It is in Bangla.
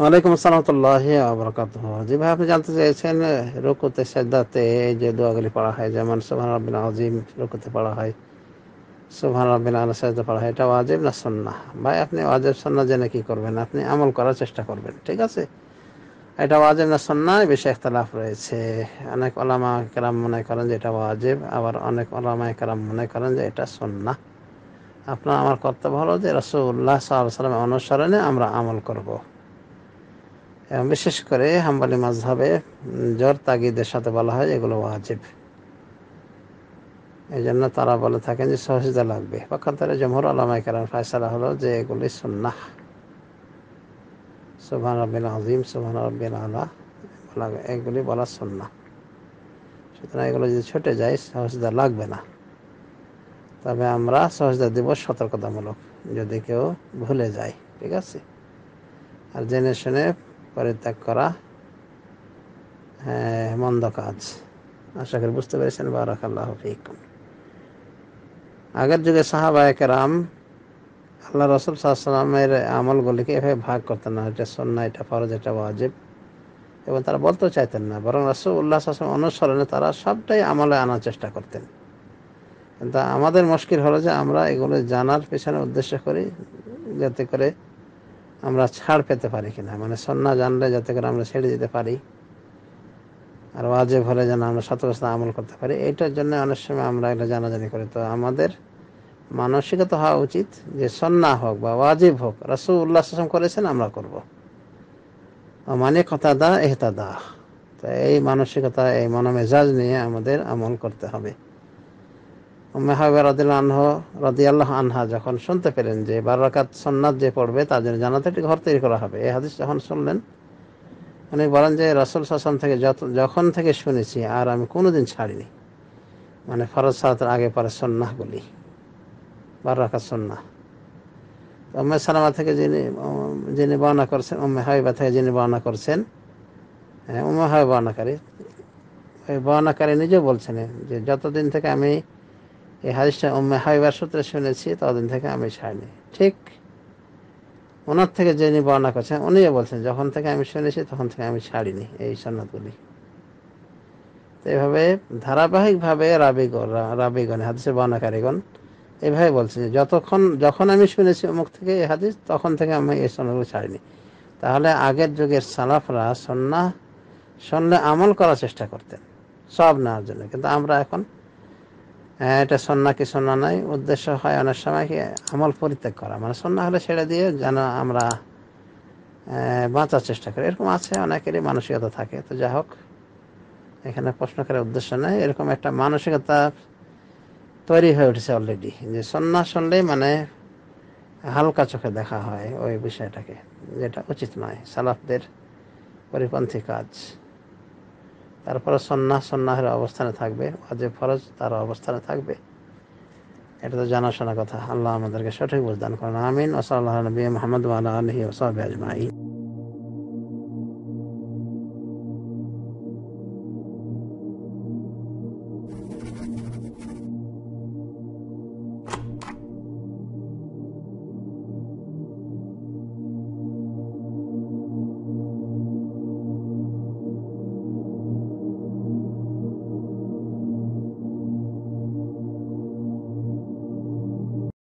ওয়ালাইকুম আসসালামতুল্লাহ আবরকাত জি ভাই আপনি জানতে চাইছেন রুকুতে সেদ্দাতে যে দোয়াগুলি পড়া হয় যেমন সোহান রবিন আজিম রুকুতে পড়া হয় সোহান রবিন আলা সেদ্দা পড়া হয় এটা ওয়াজিব না সন্না ভাই আপনি ওয়াজিব সন্না জেনে কী করবেন আপনি আমল করার চেষ্টা করবেন ঠিক আছে এটা ওয়াজিব না সন্না বেশি একতলাফ রয়েছে অনেক ওলামা কেরাম মনে করেন যে এটা ওয়াজিব আবার অনেক ওলামা কেরাম মনে করেন যে এটা সন্না আপনার আমার কর্তব্য হলো যে রসুল্লাহ সাল্লাহ সাল্লামের অনুসরণে আমরা আমল করবো বিশেষ করে হাম্বালি মাঝহবে জ্বর তাগিদের সাথে বলা হয় এগুলো ওয়াজিব এই জন্য তারা বলে থাকেন যে সহজদা লাগবে পক্ষান্তরে জমহর আলামাই কালাম ফায়সালা হলো যে এগুলি সুন্নাহ সুবহান রব্বিল আজিম সুবহান রব্বিল আলা বলা এগুলি বলা সুন্নাহ সুতরাং এগুলো যদি ছুটে যায় সহজদা লাগবে না তবে আমরা সহজদা দিব সতর্কতামূলক যদি কেউ ভুলে যায় ঠিক আছে আর জেনে শুনে পরিত্যাগ করা হ্যাঁ, মন্দ কাজ আশা করি বুঝতে পেরেছেন বারাকাল্লাহ আগের যুগে রাম আল্লাহ রসুল সাহসালামের আমলগুলিকে এভাবে ভাগ করতেন না এটা সন্না এটা ফরজ এটা ওয়াজিব এবং তারা বলতেও চাইতেন না বরং রসুল্লাহ আসলাম অনুসরণে তারা সবটাই আমলে আনার চেষ্টা করতেন কিন্তু আমাদের মুশকিল হলো যে আমরা এগুলো জানার পেছনে উদ্দেশ্য করি যাতে করে আমরা ছাড় পেতে পারি কিনা মানে সন্না জানলে যাতে করে আমরা ছেড়ে দিতে পারি আর ওয়াজে হলে যেন আমরা সতর্কতা আমল করতে পারি এইটার জন্য অনেক সময় আমরা এটা জানাজানি করি তো আমাদের মানসিকতা হওয়া উচিত যে সন্না হোক বা ওয়াজিব হোক রাসু উল্লাস করেছেন আমরা করব মানে কথা দা দা তো এই মানসিকতা এই মনোমেজাজ নিয়ে আমাদের আমল করতে হবে মেহাবে রাদিল আনহ রাদিয়াল্লাহ আনহা যখন শুনতে পেলেন যে বারো রাকাত যে পড়বে তার জন্য জানাতে একটি ঘর তৈরি করা হবে এই হাদিস যখন শুনলেন উনি বলেন যে রসুল শাসন থেকে যত যখন থেকে শুনেছি আর আমি কোনোদিন ছাড়িনি মানে ফরজ সালাতের আগে পরে সন্ন্যাহ বলি বারো রাকাত সন্ন্যাহ উম্মে সালামা থেকে যিনি যিনি বর্ণনা করছেন উম্মে হাবিবা থেকে যিনি বর্ণনা করছেন হ্যাঁ, উম্মে হাবিব বর্ণাকারী ওই বর্ণাকারী নিজেও বলছেন যে যতদিন থেকে আমি এই হাদিসটা উম্মে হাইবার সূত্রে শুনেছি ততদিন থেকে আমি ছাড়িনি ঠিক ওনার থেকে যিনি বর্ণনা করছেন উনিও বলছেন যখন থেকে আমি শুনেছি তখন থেকে আমি ছাড়িনি এই সন্ন্যতগুলি এইভাবে ধারাবাহিকভাবে রাবিগণ রাবিগণ হাদিসে বর্ণাকারীগণ এইভাবে বলছেন যতক্ষণ যখন আমি শুনেছি অমুক থেকে এই হাদিস তখন থেকে আমি এই সন্ন্যতগুলো ছাড়িনি তাহলে আগের যুগের সালাফরা সন্না সন্ন্য আমল করার চেষ্টা করতেন সব নেওয়ার জন্য কিন্তু আমরা এখন হ্যাঁ এটা সন্না কি সন্না নাই উদ্দেশ্য হয় অনেক সময় কি আমল পরিত্যাগ করা মানে সন্না হলে সেটা দিয়ে যেন আমরা বাঁচার চেষ্টা করি এরকম আছে অনেকেরই মানসিকতা থাকে তো যা হোক এখানে প্রশ্ন করার উদ্দেশ্য নেই এরকম একটা মানসিকতা তৈরি হয়ে উঠেছে অলরেডি যে সন্না শুনলেই মানে হালকা চোখে দেখা হয় ওই বিষয়টাকে যেটা উচিত নয় সালাফদের পরিপন্থী কাজ তারপরে সন্না সন্ন্যাসের অবস্থানে থাকবে যে ফরজ তার অবস্থানে থাকবে এটা তো জানাশোনা কথা আল্লাহ আমাদেরকে সঠিক বুঝদান করেন আমিন ওসাল নবী মোহাম্মদ আলহি ওসাহ আজমাই